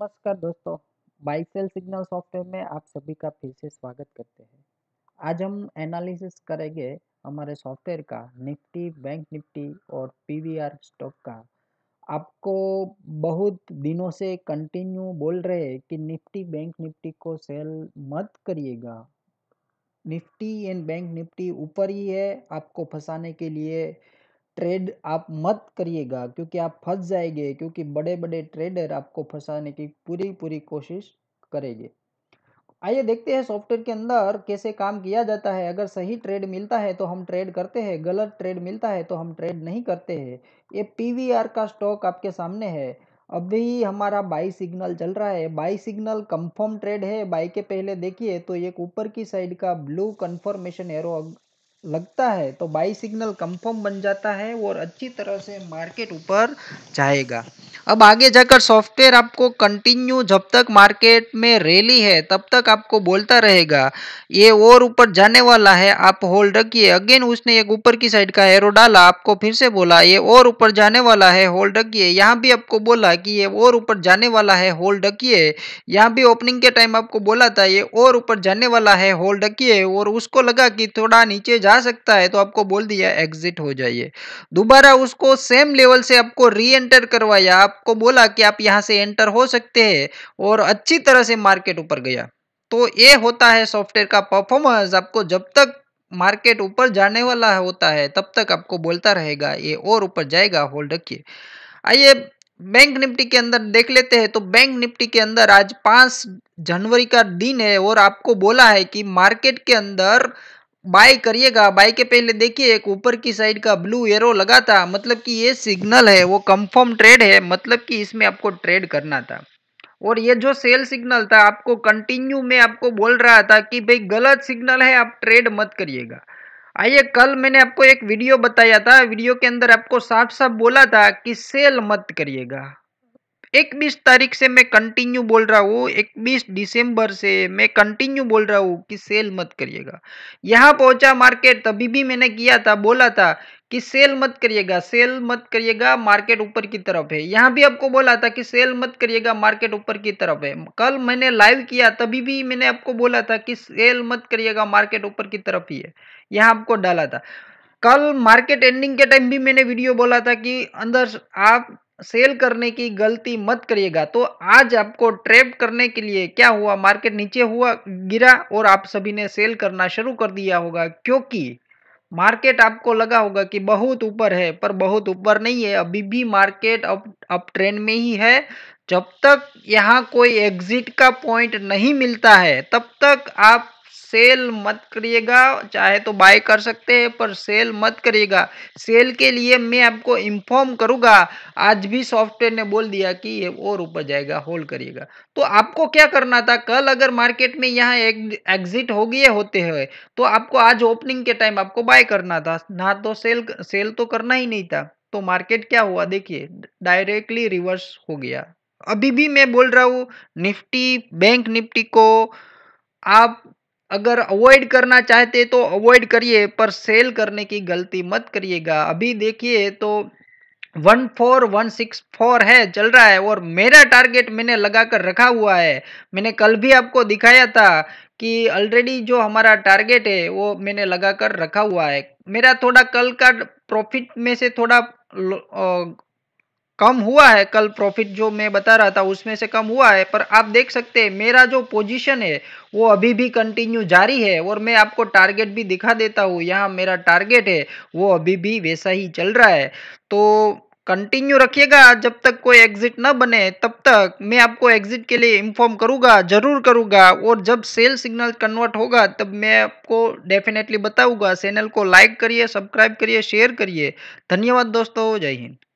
नमस्कार दोस्तों buy sell signal software में आप सभी का फिर से स्वागत करते हैं आज हम एनालिसिस करेंगे हमारे सॉफ्टवेयर का निफ्टी बैंक निफ्टी और पीवीआर स्टॉक का आपको बहुत दिनों से कंटिन्यू बोल रहे हैं कि निफ्टी बैंक निफ्टी को सेल मत करिएगा निफ्टी एंड बैंक निफ्टी ऊपर ही है आपको फंसाने के लिए ट्रेड आप मत करिएगा क्योंकि आप फंस जाएंगे क्योंकि बड़े बड़े ट्रेडर आपको फंसाने की पूरी पूरी कोशिश करेंगे आइए देखते हैं सॉफ्टवेयर के अंदर कैसे काम किया जाता है अगर सही ट्रेड मिलता है तो हम ट्रेड करते हैं गलत ट्रेड मिलता है तो हम ट्रेड नहीं करते हैं ये पी का स्टॉक आपके सामने है अभी हमारा बाई सिग्नल चल रहा है बाई सिग्नल कंफर्म ट्रेड है बाई के पहले देखिए तो एक ऊपर की साइड का ब्लू कंफर्मेशन एरो लगता है तो बाई सिग्नल कंफर्म बन जाता है और अच्छी तरह से मार्केट ऊपर जाएगा अब आगे जाकर सॉफ्टवेयर आपको कंटिन्यू जब तक मार्केट में रैली है तब तक आपको बोलता रहेगा ये और ऊपर जाने वाला है आप होल्ड रखिए अगेन उसने एक ऊपर की साइड का एरो डाला आपको फिर से बोला ये और ऊपर जाने वाला है होल्ड रखिए यहाँ भी आपको बोला कि ये और ऊपर जाने वाला है होल्ड रखिए यहाँ भी ओपनिंग के टाइम आपको बोला था ये और ऊपर जाने वाला है होल्ड रखिए और उसको लगा कि थोड़ा नीचे जा सकता है तो आपको बोल दिया एग्जिट हो जाइए दोबारा उसको सेम लेवल से आपको री एंटर करवाया आपको बोला कि आप यहाँ से एंटर हो सकते हैं और अच्छी तरह से मार्केट ऊपर गया तो ये होता है सॉफ्टवेयर का परफॉर्मेंस आपको जब तक मार्केट ऊपर जाने वाला होता है तब तक आपको बोलता रहेगा ये और ऊपर जाएगा होल्ड रखिए आइए बैंक निफ्टी के अंदर देख लेते हैं तो बैंक निफ्टी के अंदर आज पांच जनवरी का दिन है और आपको बोला है कि मार्केट के अंदर बाय करिएगा बाय के पहले देखिए एक ऊपर की साइड का ब्लू एरो लगा था मतलब कि ये सिग्नल है वो कंफर्म ट्रेड है मतलब कि इसमें आपको ट्रेड करना था और ये जो सेल सिग्नल था आपको कंटिन्यू में आपको बोल रहा था कि भाई गलत सिग्नल है आप ट्रेड मत करिएगा आइए कल मैंने आपको एक वीडियो बताया था वीडियो के अंदर आपको साफ साफ बोला था कि सेल मत करिएगा बीस तारीख से मैं कंटिन्यू बोल रहा हूँ बीस दिसंबर से मैं कंटिन्यू बोल रहा हूँ कि सेल मत करिएगा यहाँ पहुंचा मार्केट तभी भी मैंने किया था बोला था कि सेल मत करिएगा सेल मत करिएगा मार्केट ऊपर की तरफ है यहाँ भी आपको बोला था कि सेल मत करिएगा मार्केट ऊपर की तरफ है कल मैंने लाइव किया तभी भी मैंने आपको बोला था कि सेल मत करिएगा मार्केट ऊपर की तरफ ही है यहाँ आपको डाला था कल मार्केट एंडिंग के टाइम भी मैंने वीडियो बोला था कि अंदर आप सेल करने की गलती मत करिएगा तो आज आपको ट्रेड करने के लिए क्या हुआ मार्केट नीचे हुआ गिरा और आप सभी ने सेल करना शुरू कर दिया होगा क्योंकि मार्केट आपको लगा होगा कि बहुत ऊपर है पर बहुत ऊपर नहीं है अभी भी मार्केट अप अप ट्रेंड में ही है जब तक यहाँ कोई एग्जिट का पॉइंट नहीं मिलता है तब तक आप सेल मत करिएगा चाहे तो बाय कर सकते हैं पर सेल मत करिएगा सेल के लिए मैं आपको इन्फॉर्म करूंगा आज भी सॉफ्टवेयर ने बोल दिया कि ये और ऊपर जाएगा होल्ड करिएगा तो आपको क्या करना था कल अगर मार्केट में यहाँ एग्जिट हो गए होते हुए तो आपको आज ओपनिंग के टाइम आपको बाय करना था ना तो सेल सेल तो करना ही नहीं था तो मार्केट क्या हुआ देखिए डायरेक्टली रिवर्स हो गया अभी भी मैं बोल रहा हूँ निफ्टी बैंक निफ्टी को आप अगर अवॉइड करना चाहते तो अवॉइड करिए पर सेल करने की गलती मत करिएगा अभी देखिए तो one four one six four है चल रहा है और मेरा टारगेट मैंने लगा कर रखा हुआ है मैंने कल भी आपको दिखाया था कि ऑलरेडी जो हमारा टारगेट है वो मैंने लगा कर रखा हुआ है मेरा थोड़ा कल का प्रॉफिट में से थोड़ा कम हुआ है कल प्रॉफिट जो मैं बता रहा था उसमें से कम हुआ है पर आप देख सकते हैं मेरा जो पोजीशन है वो अभी भी कंटिन्यू जारी है और मैं आपको टारगेट भी दिखा देता हूँ यहाँ मेरा टारगेट है वो अभी भी वैसा ही चल रहा है तो कंटिन्यू रखिएगा जब तक कोई एग्जिट ना बने तब तक मैं आपको एग्जिट के लिए इन्फॉर्म करूँगा जरूर करूँगा और जब सेल सिग्नल कन्वर्ट होगा तब मैं आपको डेफिनेटली बताऊँगा चैनल को लाइक करिए सब्सक्राइब करिए शेयर करिए धन्यवाद दोस्तों जय हिंद